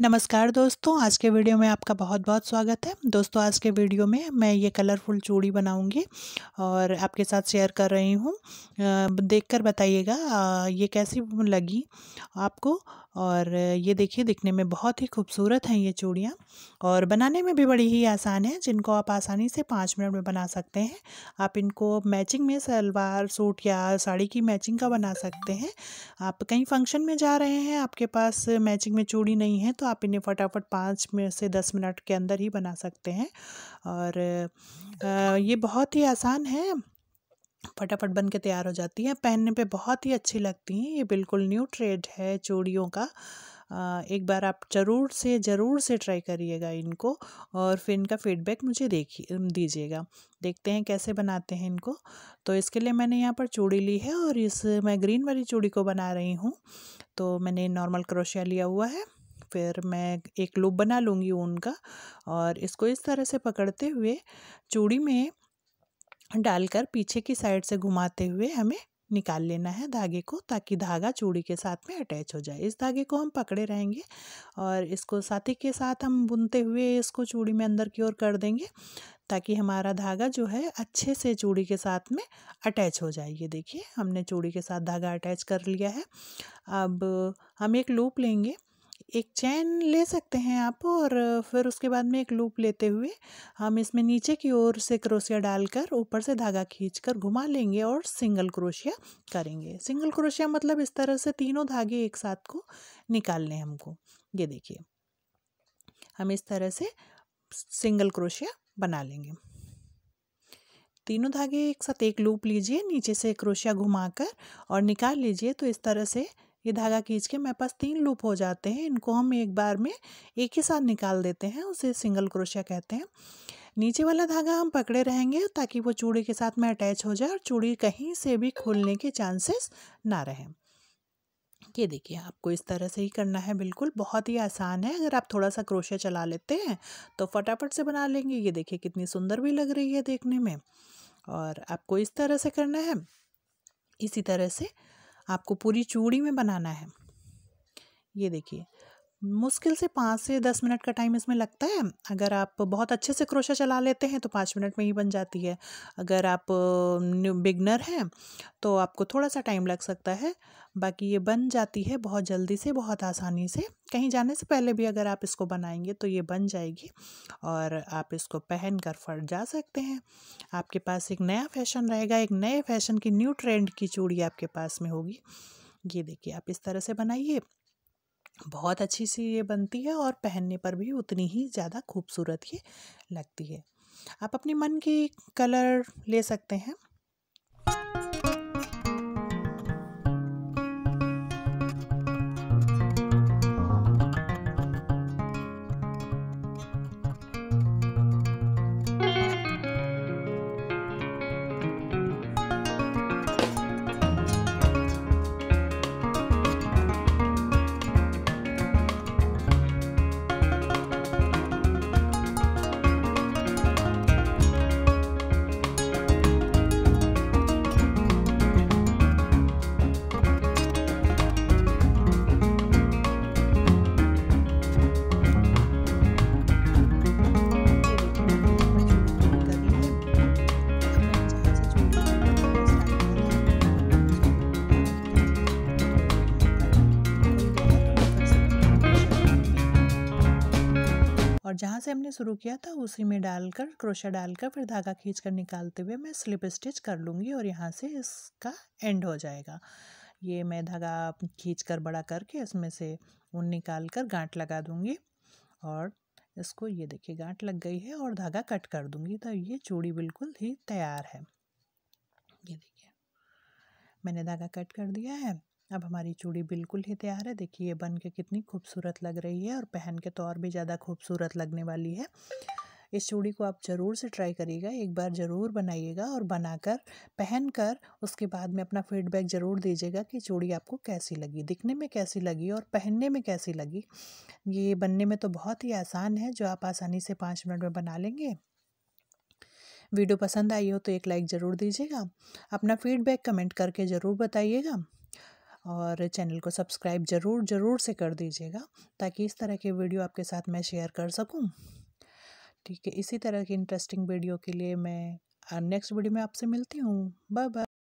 नमस्कार दोस्तों आज के वीडियो में आपका बहुत बहुत स्वागत है दोस्तों आज के वीडियो में मैं ये कलरफुल चूड़ी बनाऊंगी और आपके साथ शेयर कर रही हूँ देखकर बताइएगा ये कैसी लगी आपको और ये देखिए दिखने में बहुत ही खूबसूरत हैं ये चूड़ियाँ और बनाने में भी बड़ी ही आसान है जिनको आप आसानी से पाँच मिनट में बना सकते हैं आप इनको मैचिंग में सलवार सूट या साड़ी की मैचिंग का बना सकते हैं आप कहीं फंक्शन में जा रहे हैं आपके पास मैचिंग में चूड़ी नहीं है तो आप इन्हें फटाफट पाँच में से दस मिनट के अंदर ही बना सकते हैं और ये बहुत ही आसान है फटाफट बन के तैयार हो जाती हैं पहनने पे बहुत ही अच्छी लगती हैं ये बिल्कुल न्यू ट्रेड है चूड़ियों का एक बार आप ज़रूर से ज़रूर से ट्राई करिएगा इनको और फिर इनका फीडबैक मुझे देखिए दीजिएगा देखते हैं कैसे बनाते हैं इनको तो इसके लिए मैंने यहाँ पर चूड़ी ली है और इस मैं ग्रीन वाली चूड़ी को बना रही हूँ तो मैंने नॉर्मल क्रोशिया लिया हुआ है फिर मैं एक लूप बना लूँगी ऊन का और इसको इस तरह से पकड़ते हुए चूड़ी में डालकर पीछे की साइड से घुमाते हुए हमें निकाल लेना है धागे को ताकि धागा चूड़ी के साथ में अटैच हो जाए इस धागे को हम पकड़े रहेंगे और इसको साथी के साथ हम बुनते हुए इसको चूड़ी में अंदर की ओर कर देंगे ताकि हमारा धागा जो है अच्छे से चूड़ी के साथ में अटैच हो जाए ये देखिए हमने चूड़ी के साथ धागा अटैच कर लिया है अब हम एक लूप लेंगे एक चैन ले सकते हैं आप और फिर उसके बाद में एक लूप लेते हुए हम इसमें नीचे की ओर से क्रोशिया डालकर ऊपर से धागा खींचकर घुमा लेंगे और सिंगल क्रोशिया करेंगे सिंगल क्रोशिया मतलब इस तरह से तीनों धागे एक साथ को निकालने हमको ये देखिए हम इस तरह से सिंगल क्रोशिया बना लेंगे तीनों धागे एक साथ एक लूप लीजिए नीचे से क्रोशिया घुमाकर और निकाल लीजिए तो इस तरह से ये धागा खींच के मेरे पास तीन लूप हो जाते हैं इनको हम एक बार में एक ही साथ निकाल देते हैं उसे सिंगल क्रोशिया कहते हैं नीचे वाला धागा हम पकड़े रहेंगे ताकि वो चूड़ी के साथ में अटैच हो जाए और चूड़ी कहीं से भी खुलने के चांसेस ना रहें ये देखिए आपको इस तरह से ही करना है बिल्कुल बहुत ही आसान है अगर आप थोड़ा सा क्रोशिया चला लेते हैं तो फटाफट से बना लेंगे ये देखिए कितनी सुंदर भी लग रही है देखने में और आपको इस तरह से करना है इसी तरह से आपको पूरी चूड़ी में बनाना है ये देखिए मुश्किल से पाँच से दस मिनट का टाइम इसमें लगता है अगर आप बहुत अच्छे से क्रोशा चला लेते हैं तो पाँच मिनट में ही बन जाती है अगर आप बिगनर हैं तो आपको थोड़ा सा टाइम लग सकता है बाकी ये बन जाती है बहुत जल्दी से बहुत आसानी से कहीं जाने से पहले भी अगर आप इसको बनाएंगे तो ये बन जाएगी और आप इसको पहन कर फट जा सकते हैं आपके पास एक नया फैशन रहेगा एक नए फैशन की न्यू ट्रेंड की चूड़ी आपके पास में होगी ये देखिए आप इस तरह से बनाइए बहुत अच्छी सी ये बनती है और पहनने पर भी उतनी ही ज़्यादा खूबसूरत ये लगती है आप अपने मन की कलर ले सकते हैं और जहाँ से हमने शुरू किया था उसी में डालकर क्रोशा डालकर फिर धागा खींच कर निकालते हुए मैं स्लिप स्टिच कर लूँगी और यहाँ से इसका एंड हो जाएगा ये मैं धागा खींच कर बड़ा करके इसमें से ऊन निकाल कर गांठ लगा दूँगी और इसको ये देखिए गांठ लग गई है और धागा कट कर दूँगी तो ये चूड़ी बिल्कुल ही तैयार है ये देखिए मैंने धागा कट कर दिया है अब हमारी चूड़ी बिल्कुल ही तैयार है देखिए ये बन के कितनी खूबसूरत लग रही है और पहन के तो और भी ज़्यादा खूबसूरत लगने वाली है इस चूड़ी को आप ज़रूर से ट्राई करिएगा एक बार ज़रूर बनाइएगा और बनाकर पहनकर उसके बाद में अपना फीडबैक ज़रूर दीजिएगा कि चूड़ी आपको कैसी लगी दिखने में कैसी लगी और पहनने में कैसी लगी ये बनने में तो बहुत ही आसान है जो आप आसानी से पाँच मिनट में बना लेंगे वीडियो पसंद आई हो तो एक लाइक ज़रूर दीजिएगा अपना फीडबैक कमेंट करके ज़रूर बताइएगा और चैनल को सब्सक्राइब ज़रूर ज़रूर से कर दीजिएगा ताकि इस तरह के वीडियो आपके साथ मैं शेयर कर सकूँ ठीक है इसी तरह की इंटरेस्टिंग वीडियो के लिए मैं नेक्स्ट वीडियो में आपसे मिलती हूँ बाय बाय